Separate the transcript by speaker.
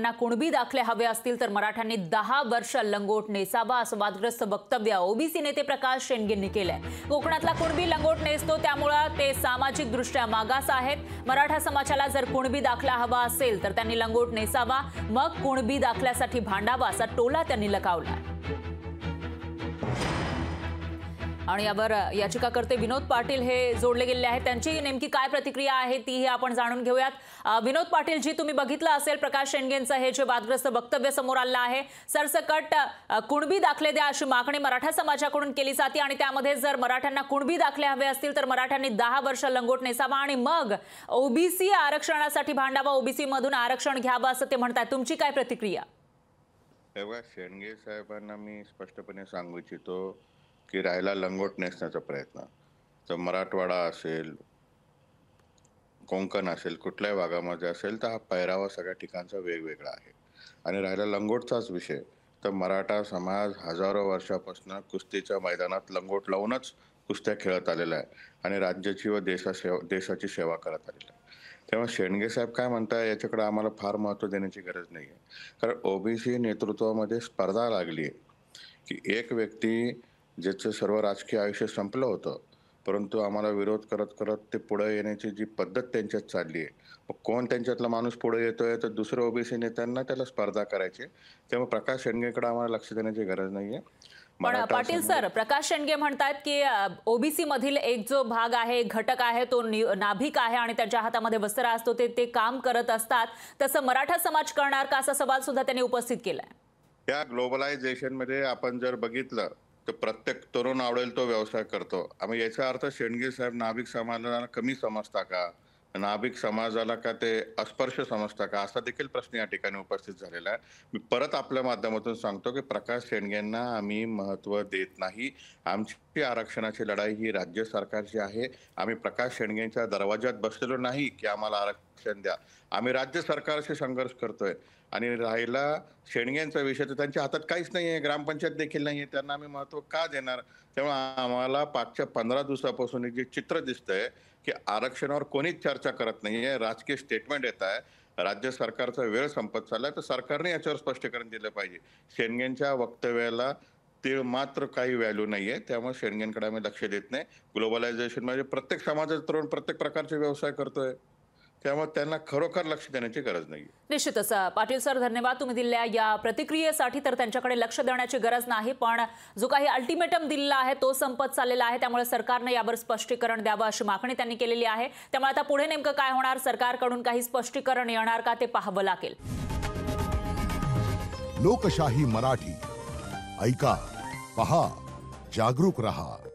Speaker 1: मराठ्यांना कुणबी दाखले हवे असतील तर मराठ्यांनी दहा वर्ष लंगोट नेसावा असं वादग्रस्त वक्तव्य ओबीसी नेते प्रकाश शेंडगेंनी केलंय कोकणातला कुणबी लंगोट नेसतो त्यामुळं ते सामाजिकदृष्ट्या मागास आहेत मराठा समाजाला जर कुणबी दाखला हवा असेल तर त्यांनी लंगोट नेसावा मग कुणबी दाखल्यासाठी भांडावा असा टोला त्यांनी लगावला आणि यावर याचिकाकर्ते विनोद पाटील हे जोडले गेले आहेत त्यांची नेमकी काय प्रतिक्रिया आहे तीही आपण जाणून घेऊयात विनोद पाटील जी तुम्ही बघितलं असेल प्रकाश शेंडगेंचं हे जे वादग्रस्त वक्तव्य समोर आलं आहे सरसकट कुणबी दाखले द्या अशी मागणी मराठा समाजाकडून केली जाते आणि त्यामध्ये जर मराठ्यांना कुणबी दाखले हवे असतील तर मराठ्यांनी दहा वर्ष लंगोट नेसावा आणि मग ओबीसी आरक्षणासाठी भांडावा ओबीसी मधून आरक्षण घ्यावं असं ते म्हणतात तुमची काय प्रतिक्रिया
Speaker 2: तेव्हा शेणगे साहेबांना मी स्पष्टपणे सांगू इच्छितो की राहायला लंगोट नेसण्याचा प्रयत्न तर मराठवाडा असेल कोंकण असेल कुठल्याही भागामध्ये असेल तर हा पैरावा सगळ्या ठिकाणचा वेगवेगळा आहे आणि राहिला लंगोटचाच विषय तर मराठा समाज हजारो वर्षापासून कुस्तीच्या मैदानात लंगोट लावूनच कुस्त्या खेळत आलेला आहे आणि राज्याची व देशा सेवा देशाची सेवा करत आलेला आहे तेव्हा शेंडगे साहेब काय म्हणताय याच्याकडे आम्हाला फार महत्त्व देण्याची गरज नाही आहे कारण ओबीसी नेतृत्वामध्ये स्पर्धा लागली आहे की एक व्यक्ती ज्याचं सर्व राजकीय आयुष्य संपलं होतं परंतु आम्हाला विरोध करत करत ते पुढे येण्याची जी पद्धत त्यांच्यात चालली आहे मग कोण त्यांच्यातला माणूस पुढे येतोय तर दुसरं ओबीसी नेत्यांना त्याला स्पर्धा करायची त्यामुळे प्रकाश शेंडगेकडे आम्हाला लक्ष देण्याची गरज नाही पण पाटील सर
Speaker 1: प्रकाश शेंडगे म्हणतात की ओबीसी मधील एक जो भाग आहे घटक आहे तो नाभिक आहे आणि त्याच्या हातामध्ये वस्त्र असतो ते ते काम करत असतात तसं मराठा समाज करणार का असा सवाल सुद्धा त्यांनी उपस्थित केलाय
Speaker 2: त्या ग्लोबलायझेशन मध्ये आपण जर बघितलं तर प्रत्येक तरुण आवडेल तो व्यवसाय करतो आम्ही याचा अर्थ शेंडगे साहेब नाभिक समाजाला कमी समजता का नाभिक समाजाला का ते अस्पर्श समजता का असा देखील प्रश्न या ठिकाणी उपस्थित झालेला आहे मी परत आपल्या माध्यमातून सांगतो की प्रकाश शेंडगेंना आम्ही महत्व देत नाही आमची आरक्षणाची लढाई ही राज्य सरकारची आहे आम्ही प्रकाश शेंडगेंच्या दरवाज्यात बसलेलो नाही की आम्हाला आरक्षण द्या आम्ही राज्य सरकारशी संघर्ष करतोय आणि राहिला शेंडगेंचा विषय तर त्यांच्या हातात काहीच नाही आहे ग्रामपंचायत देखील नाही आहे त्यांना आम्ही महत्व का देणार तेव्हा आम्हाला पाचच्या पंधरा दिवसापासून जे चित्र दिसतंय की आरक्षणावर कोणीच चर्चा करत नाही आहे राजकीय स्टेटमेंट येत आहे राज्य सरकारचा वेळ संपत चाललाय तर सरकारने याच्यावर स्पष्टीकरण दिलं पाहिजे शेंडगेंच्या वक्तव्याला ते मात्र काही व्हॅल्यू नाहीये त्यामुळे शेणगेनकडे आम्ही लक्ष देत नाही ग्लोबलायझेशन म्हणजे प्रत्येक समाजाचा तरुण प्रत्येक प्रकारचे व्यवसाय करतोय त्यामुळे त्यांना खरोखर लक्ष देण्याची गरज नाही
Speaker 1: निश्चितच पाटील सर धन्यवाद तुम्ही दिल्या या प्रतिक्रियेसाठी तर त्यांच्याकडे लक्ष देण्याची गरज नाही पण जो काही अल्टिमेटम दिलेला आहे तो संपत चाललेला आहे त्यामुळे सरकारनं यावर स्पष्टीकरण द्यावं अशी मागणी त्यांनी केलेली आहे त्यामुळे आता पुढे नेमकं काय होणार सरकारकडून काही स्पष्टीकरण येणार का ते पाहावं लागेल
Speaker 2: लोकशाही मराठी ऐका पहा जागरूक रहा